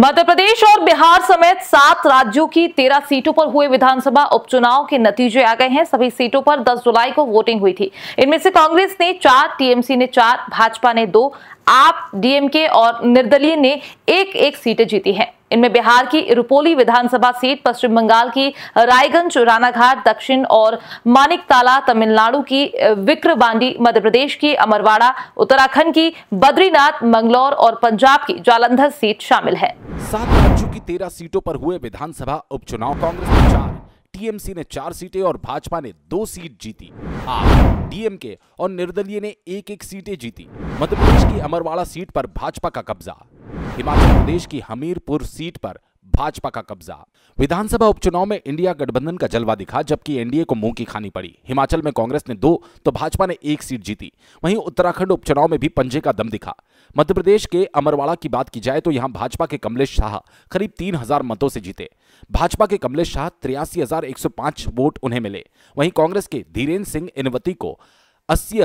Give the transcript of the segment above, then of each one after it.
मध्य प्रदेश और बिहार समेत सात राज्यों की तेरह सीटों पर हुए विधानसभा उपचुनाव के नतीजे आ गए हैं सभी सीटों पर 10 जुलाई को वोटिंग हुई थी इनमें से कांग्रेस ने चार टीएमसी ने चार भाजपा ने दो आप डीएमके और निर्दलीय ने एक एक सीटें जीती हैं इनमें बिहार की रुपोली विधानसभा सीट पश्चिम बंगाल की रायगंज रानाघाट दक्षिण और मानिकताला तमिलनाडु की विक्रबांडी मध्य प्रदेश की अमरवाड़ा उत्तराखंड की बद्रीनाथ मंगलौर और पंजाब की जालंधर सीट शामिल है सात राज्यों की तेरह सीटों पर हुए विधानसभा उपचुनाव कांग्रेस ने चार टीएमसी ने चार सीटें और भाजपा ने दो सीट जीती आप डीएमके और निर्दलीय ने एक एक सीटें जीती मध्य प्रदेश की अमरवाड़ा सीट पर भाजपा का कब्जा हिमाचल प्रदेश की हमीरपुर सीट पर भाजपा का कब्जा विधानसभा उपचुनाव में इंडिया गठबंधन का जलवा दिखा जबकि एनडीए को मुंह की खानी पड़ी हिमाचल में कांग्रेस ने दो तो भाजपा ने एक सीट जीती वहीं उत्तराखंड उपचुनाव में भी पंजे का दम दिखा मध्य प्रदेश के अमरवाड़ा की बात की जाए तो यहां भाजपा के कमलेश शाह करीब तीन हजार मतों से जीते भाजपा के कमलेश शाह तिरासी वोट उन्हें मिले वहीं कांग्रेस के धीरेन्द्र सिंह इनवती को अस्सी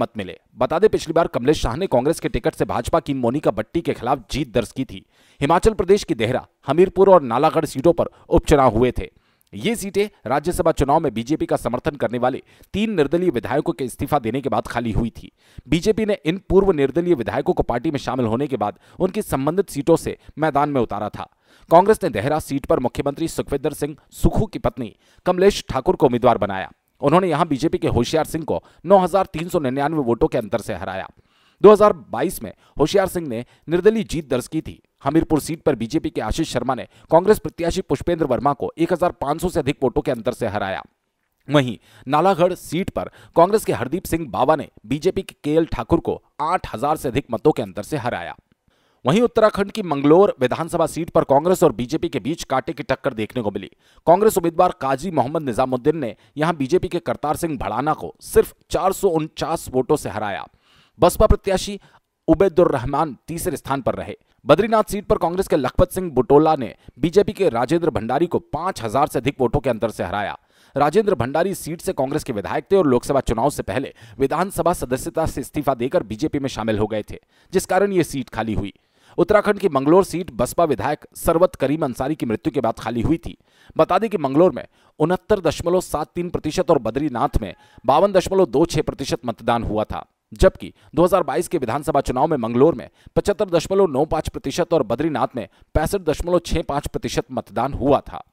मत मिले बता दें पिछली बार कमलेश शाह ने कांग्रेस के टिकट से भाजपा की मोनिका बट्टी के खिलाफ जीत दर्ज की थी हिमाचल प्रदेश की देहरा हमीरपुर और नालागढ़ सीटों पर उपचुनाव हुए थे ये सीटें राज्यसभा चुनाव में बीजेपी का समर्थन करने वाले तीन निर्दलीय विधायकों के इस्तीफा देने के बाद खाली हुई थी बीजेपी ने इन पूर्व निर्दलीय विधायकों को पार्टी में शामिल होने के बाद उनकी संबंधित सीटों से मैदान में उतारा था कांग्रेस ने देहरा सीट पर मुख्यमंत्री सुखविंदर सिंह सुखू की पत्नी कमलेश ठाकुर को उम्मीदवार बनाया उन्होंने यहां बीजेपी के होशियार सिंह को नौ वोटों के अंतर से हराया 2022 में होशियार सिंह ने निर्दलीय जीत दर्ज की थी हमीरपुर सीट पर बीजेपी के आशीष शर्मा ने कांग्रेस प्रत्याशी पुष्पेंद्र वर्मा को 1,500 से अधिक वोटों के अंतर से हराया वहीं नालागढ़ सीट पर कांग्रेस के हरदीप सिंह बाबा ने बीजेपी के केएल ठाकुर को 8,000 से अधिक मतों के अंतर से हराया वहीं उत्तराखंड की मंगलोर विधानसभा सीट पर कांग्रेस और बीजेपी के बीच कांटे की टक्कर देखने को मिली कांग्रेस उम्मीदवार काजी मोहम्मद निजामुद्दीन ने यहां बीजेपी के करतार सिंह भड़ाना को सिर्फ चार वोटों से हराया बसपा प्रत्याशी उबेदुर रहमान तीसरे स्थान पर रहे बद्रीनाथ सीट पर कांग्रेस के लखपत सिंह बुटोला ने बीजेपी के राजेंद्र भंडारी को पांच हजार से अधिक वोटों के अंतर से हराया राजेंद्र भंडारी सीट से कांग्रेस के विधायक थे और लोकसभा चुनाव से पहले विधानसभा सदस्यता से इस्तीफा देकर बीजेपी में शामिल हो गए थे जिस कारण ये सीट खाली हुई उत्तराखंड की मंगलोर सीट बसपा विधायक सरवत करीम अंसारी की मृत्यु के बाद खाली हुई थी बता दें कि मंगलोर में उनहत्तर दशमलव सात तीन प्रतिशत और बद्रीनाथ में बावन दशमलव दो छह प्रतिशत मतदान हुआ था जबकि 2022 के विधानसभा चुनाव में मंगलोर में पचहत्तर दशमलव नौ पांच प्रतिशत और बद्रीनाथ में पैंसठ दशमलव छह पांच प्रतिशत मतदान हुआ था